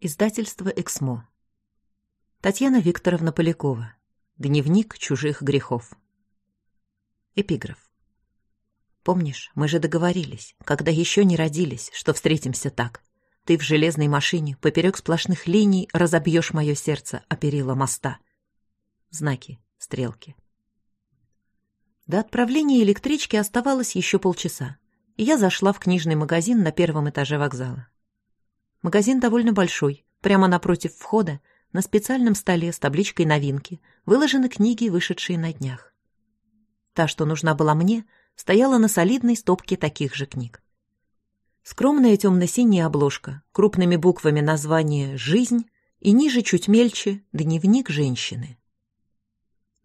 Издательство «Эксмо». Татьяна Викторовна Полякова. Дневник чужих грехов. Эпиграф. Помнишь, мы же договорились, когда еще не родились, что встретимся так. Ты в железной машине поперек сплошных линий разобьешь мое сердце о перила моста. Знаки, стрелки. До отправления электрички оставалось еще полчаса, и я зашла в книжный магазин на первом этаже вокзала. Магазин довольно большой. Прямо напротив входа, на специальном столе с табличкой «Новинки», выложены книги, вышедшие на днях. Та, что нужна была мне, стояла на солидной стопке таких же книг. Скромная темно-синяя обложка, крупными буквами название «Жизнь» и ниже чуть мельче «Дневник женщины».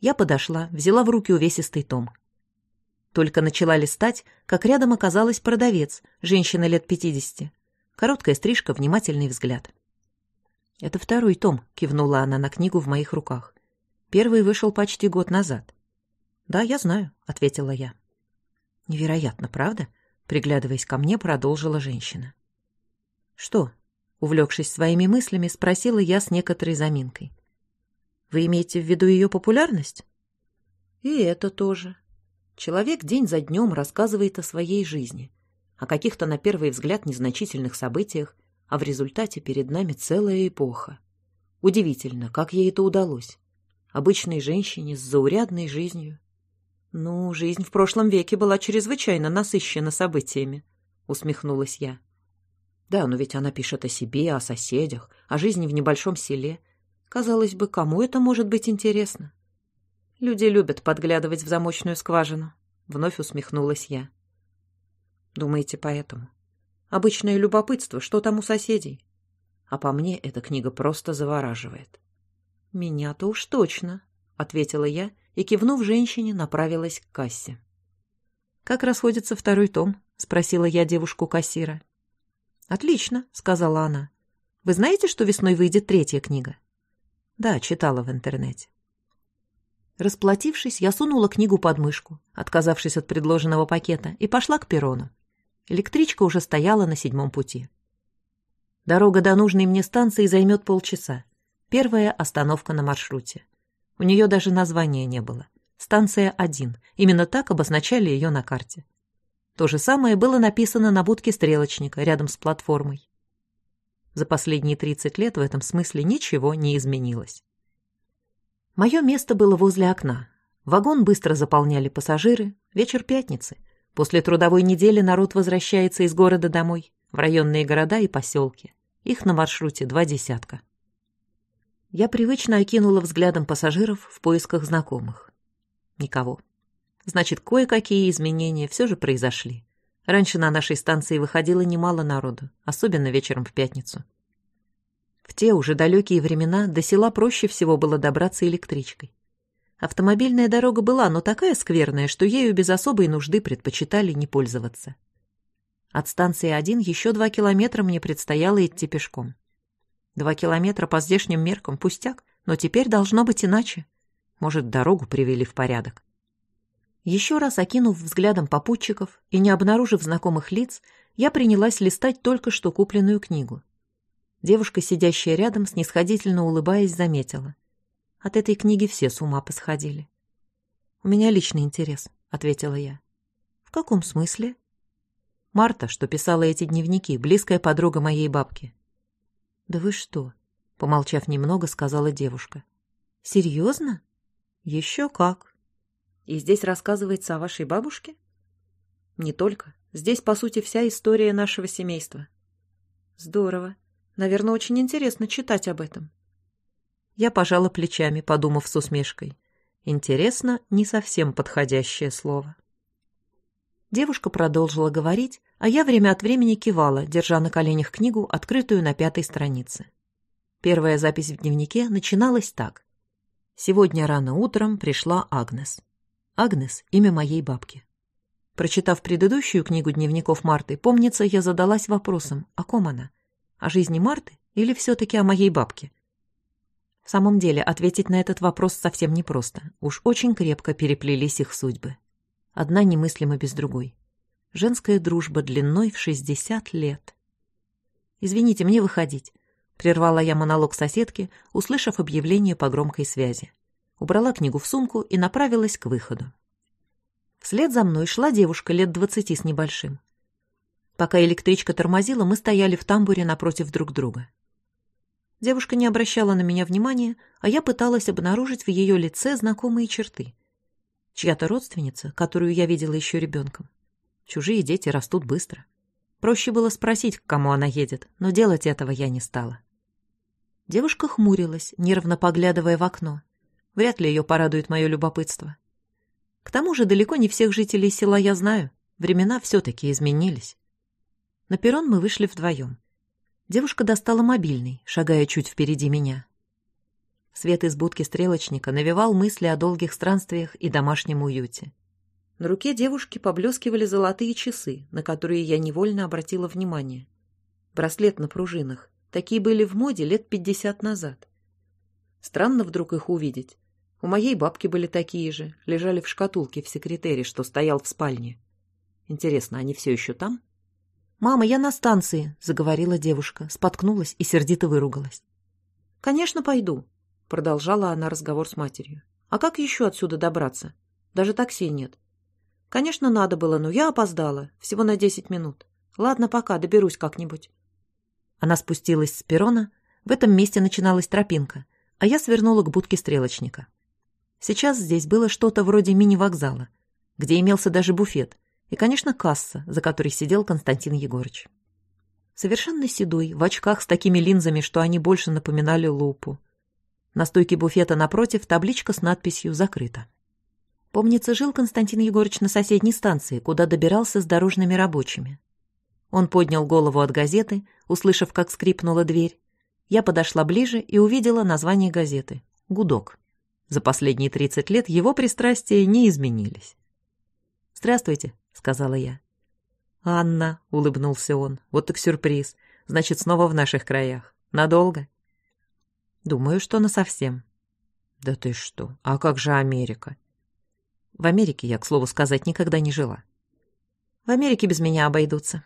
Я подошла, взяла в руки увесистый том. Только начала листать, как рядом оказалась продавец, женщина лет пятидесяти, Короткая стрижка, внимательный взгляд. «Это второй том», — кивнула она на книгу в моих руках. «Первый вышел почти год назад». «Да, я знаю», — ответила я. «Невероятно, правда?» — приглядываясь ко мне, продолжила женщина. «Что?» — увлекшись своими мыслями, спросила я с некоторой заминкой. «Вы имеете в виду ее популярность?» «И это тоже», Человек день за днем рассказывает о своей жизни о каких-то на первый взгляд незначительных событиях, а в результате перед нами целая эпоха. Удивительно, как ей это удалось. Обычной женщине с заурядной жизнью. «Ну, жизнь в прошлом веке была чрезвычайно насыщена событиями», — усмехнулась я. «Да, но ведь она пишет о себе, о соседях, о жизни в небольшом селе. Казалось бы, кому это может быть интересно?» «Люди любят подглядывать в замочную скважину», — вновь усмехнулась я. Думаете, поэтому? Обычное любопытство, что там у соседей. А по мне эта книга просто завораживает. «Меня-то уж точно», — ответила я и, кивнув женщине, направилась к кассе. «Как расходится второй том?» — спросила я девушку-кассира. «Отлично», — сказала она. «Вы знаете, что весной выйдет третья книга?» «Да, читала в интернете». Расплатившись, я сунула книгу под мышку, отказавшись от предложенного пакета, и пошла к перрону. Электричка уже стояла на седьмом пути. Дорога до нужной мне станции займет полчаса. Первая остановка на маршруте. У нее даже названия не было. Станция 1. Именно так обозначали ее на карте. То же самое было написано на будке стрелочника рядом с платформой. За последние 30 лет в этом смысле ничего не изменилось. Мое место было возле окна. Вагон быстро заполняли пассажиры. Вечер пятницы — После трудовой недели народ возвращается из города домой, в районные города и поселки. Их на маршруте два десятка. Я привычно окинула взглядом пассажиров в поисках знакомых. Никого. Значит, кое-какие изменения все же произошли. Раньше на нашей станции выходило немало народу, особенно вечером в пятницу. В те уже далекие времена до села проще всего было добраться электричкой. Автомобильная дорога была, но такая скверная, что ею без особой нужды предпочитали не пользоваться. От станции 1 еще два километра мне предстояло идти пешком. Два километра по здешним меркам пустяк, но теперь должно быть иначе. Может, дорогу привели в порядок. Еще раз окинув взглядом попутчиков и не обнаружив знакомых лиц, я принялась листать только что купленную книгу. Девушка, сидящая рядом, снисходительно улыбаясь, заметила. От этой книги все с ума посходили. «У меня личный интерес», — ответила я. «В каком смысле?» Марта, что писала эти дневники, близкая подруга моей бабки. «Да вы что?» — помолчав немного, сказала девушка. «Серьезно?» «Еще как!» «И здесь рассказывается о вашей бабушке?» «Не только. Здесь, по сути, вся история нашего семейства». «Здорово. Наверное, очень интересно читать об этом». Я пожала плечами, подумав с усмешкой. Интересно, не совсем подходящее слово. Девушка продолжила говорить, а я время от времени кивала, держа на коленях книгу, открытую на пятой странице. Первая запись в дневнике начиналась так. «Сегодня рано утром пришла Агнес. Агнес — имя моей бабки». Прочитав предыдущую книгу дневников Марты, помнится, я задалась вопросом, о ком она? О жизни Марты или все-таки о моей бабке? В самом деле, ответить на этот вопрос совсем непросто. Уж очень крепко переплелись их судьбы. Одна немыслима без другой. Женская дружба длиной в шестьдесят лет. «Извините, мне выходить», — прервала я монолог соседки, услышав объявление по громкой связи. Убрала книгу в сумку и направилась к выходу. Вслед за мной шла девушка лет двадцати с небольшим. Пока электричка тормозила, мы стояли в тамбуре напротив друг друга. Девушка не обращала на меня внимания, а я пыталась обнаружить в ее лице знакомые черты. Чья-то родственница, которую я видела еще ребенком. Чужие дети растут быстро. Проще было спросить, к кому она едет, но делать этого я не стала. Девушка хмурилась, нервно поглядывая в окно. Вряд ли ее порадует мое любопытство. К тому же далеко не всех жителей села я знаю. Времена все-таки изменились. На перрон мы вышли вдвоем. Девушка достала мобильный, шагая чуть впереди меня. Свет из будки стрелочника навевал мысли о долгих странствиях и домашнем уюте. На руке девушки поблескивали золотые часы, на которые я невольно обратила внимание. Браслет на пружинах. Такие были в моде лет пятьдесят назад. Странно вдруг их увидеть. У моей бабки были такие же, лежали в шкатулке в секретере, что стоял в спальне. Интересно, они все еще там? — «Мама, я на станции», — заговорила девушка, споткнулась и сердито выругалась. «Конечно, пойду», — продолжала она разговор с матерью. «А как еще отсюда добраться? Даже такси нет». «Конечно, надо было, но я опоздала. Всего на десять минут. Ладно, пока, доберусь как-нибудь». Она спустилась с перрона. В этом месте начиналась тропинка, а я свернула к будке стрелочника. Сейчас здесь было что-то вроде мини-вокзала, где имелся даже буфет, и, конечно, касса, за которой сидел Константин Егорыч. Совершенно седой, в очках с такими линзами, что они больше напоминали лупу. На стойке буфета напротив табличка с надписью «Закрыто». Помнится, жил Константин Егорыч на соседней станции, куда добирался с дорожными рабочими. Он поднял голову от газеты, услышав, как скрипнула дверь. Я подошла ближе и увидела название газеты «Гудок». За последние 30 лет его пристрастия не изменились. «Здравствуйте», — сказала я. «Анна», — улыбнулся он, — «вот так сюрприз. Значит, снова в наших краях. Надолго?» «Думаю, что насовсем». «Да ты что? А как же Америка?» «В Америке я, к слову сказать, никогда не жила». «В Америке без меня обойдутся».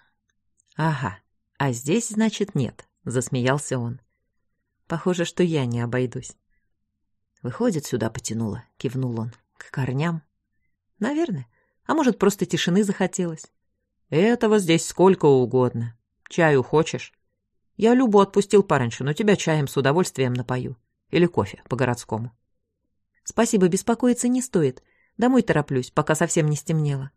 «Ага, а здесь, значит, нет», — засмеялся он. «Похоже, что я не обойдусь». «Выходит, сюда потянула», — кивнул он. «К корням?» «Наверное. А может, просто тишины захотелось? Этого здесь сколько угодно. Чаю хочешь? Я Любу отпустил пораньше, но тебя чаем с удовольствием напою. Или кофе по-городскому. Спасибо, беспокоиться не стоит. Домой тороплюсь, пока совсем не стемнело.